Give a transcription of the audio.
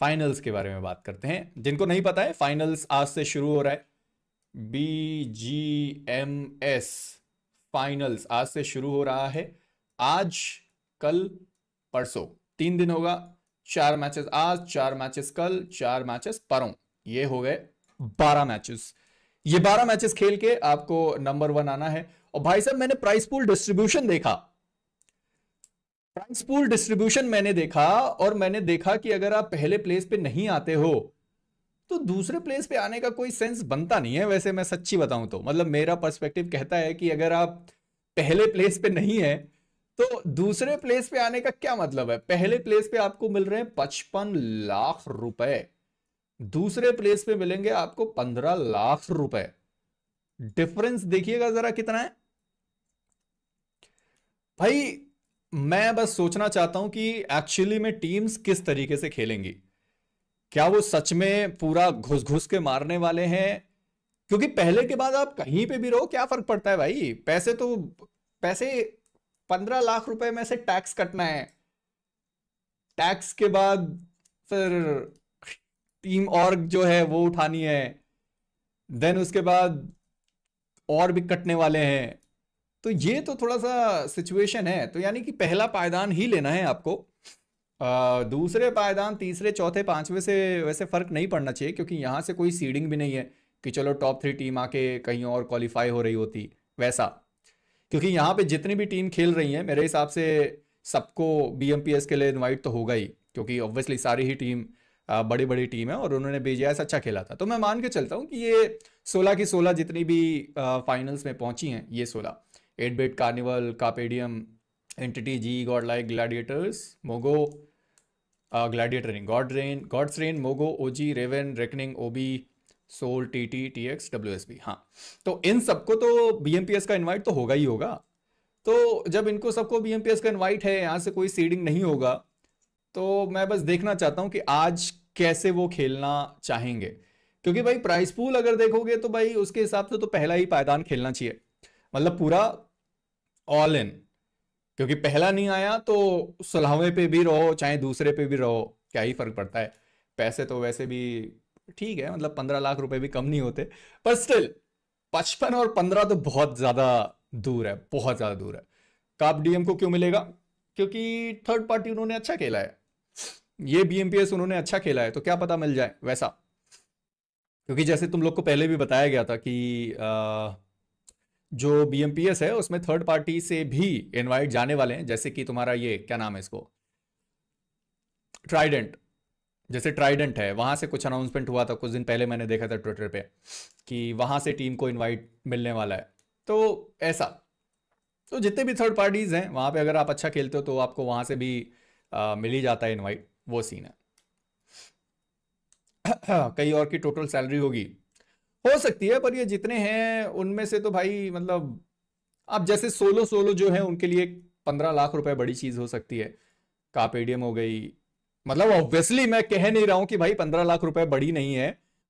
finals के बारे में बात करते हैं जिनको नहीं पता है फाइनल्स आज से शुरू हो रहा है B G M S finals आज से शुरू हो रहा है आज कल परसों तीन दिन होगा चार मैचेस आज चार मैचेस कल चार मैचेस परों ये हो गए बारह मैचेस ये बारह मैचेस खेल के आपको नंबर वन आना है और भाई साहब मैंने प्राइस पूल डिस्ट्रीब्यूशन देखा प्राइस पूल डिस्ट्रीब्यूशन मैंने देखा और मैंने देखा कि अगर आप पहले प्लेस पे नहीं आते हो तो दूसरे प्लेस पे आने का कोई सेंस बनता नहीं है वैसे मैं सच्ची बताऊं तो मतलब मेरा पर्सपेक्टिव कहता है कि अगर आप पहले प्लेस पे नहीं है तो दूसरे प्लेस पे आने का क्या मतलब है पहले प्लेस पे आपको मिल रहे हैं पचपन लाख रुपए दूसरे प्लेस पे मिलेंगे आपको पंद्रह लाख रुपए डिफरेंस देखिएगा जरा कितना है भाई मैं बस सोचना चाहता हूं कि एक्चुअली में टीम्स किस तरीके से खेलेंगी क्या वो सच में पूरा घुस घुस के मारने वाले हैं क्योंकि पहले के बाद आप कहीं पे भी रहो क्या फर्क पड़ता है भाई पैसे तो पैसे पंद्रह लाख रुपए में से टैक्स कटना है टैक्स के बाद फिर टीम और जो है वो उठानी है देन उसके बाद और भी कटने वाले हैं तो ये तो थोड़ा सा सिचुएशन है तो यानी कि पहला पायदान ही लेना है आपको आ, दूसरे पायदान तीसरे चौथे पांचवे से वैसे फ़र्क नहीं पड़ना चाहिए क्योंकि यहाँ से कोई सीडिंग भी नहीं है कि चलो टॉप थ्री टीम आके कहीं और क्वालिफाई हो रही होती वैसा क्योंकि यहाँ पे जितनी भी टीम खेल रही हैं मेरे हिसाब से सबको बी के लिए इन्वाइट तो होगा ही क्योंकि ऑब्वियसली सारी ही टीम बड़ी बड़ी टीम है और उन्होंने बीजेएस अच्छा खेला था तो मैं मान के चलता हूँ कि ये सोलह की सोलह जितनी भी फाइनल्स में पहुंची हैं ये सोलह 8 बेट कार्निवल कापेडियम entity g godlike gladiators mogo uh, gladiator in god reign god's reign mogo og raven reckoning ob Soul T T T X W S B हाँ तो इन सबको तो बी एम पी एस का invite तो होगा ही होगा तो जब इनको सबको बी एम पी एस का इन्वाइट है यहाँ से कोई सीडिंग नहीं होगा तो मैं बस देखना चाहता हूँ कि आज कैसे वो खेलना चाहेंगे क्योंकि भाई प्राइस पूल अगर देखोगे तो भाई उसके हिसाब से तो पहला ही पायदान खेलना चाहिए मतलब पूरा ऑल इन क्योंकि पहला नहीं आया तो सलाहवे पे भी रहो चाहे दूसरे पे भी रहो क्या ही फर्क पड़ता है पैसे तो वैसे भी ठीक है मतलब पंद्रह लाख रुपए भी कम नहीं होते पर स्टिल पचपन और पंद्रह तो बहुत ज्यादा दूर है बहुत ज्यादा दूर है काप तो डीएम को क्यों मिलेगा क्योंकि थर्ड पार्टी उन्होंने अच्छा खेला है ये बीएमपीएस उन्होंने अच्छा खेला है तो क्या पता मिल जाए वैसा क्योंकि जैसे तुम लोग को पहले भी बताया गया था कि आ, जो बी है उसमें थर्ड पार्टी से भी इनवाइट जाने वाले हैं जैसे कि तुम्हारा ये क्या नाम है इसको ट्राइडेंट जैसे ट्राइडेंट है वहां से कुछ अनाउंसमेंट हुआ था कुछ दिन पहले मैंने देखा था ट्विटर पे कि वहां से टीम को इनवाइट मिलने वाला है तो ऐसा तो जितने भी थर्ड पार्टीज़ हैं वहां पे अगर आप अच्छा खेलते हो तो आपको वहां से भी आ, मिल ही जाता है इनवाइट वो सीन है कई और की टोटल सैलरी होगी हो सकती है पर ये जितने हैं उनमें से तो भाई मतलब आप जैसे सोलो सोलो जो है उनके लिए पंद्रह लाख रुपए बड़ी चीज हो सकती है कापेडियम हो गई मतलब ऑब्वियसली मैं कह नहीं रहा हूं कि भाई पंद्रह लाख रुपए बड़ी नहीं है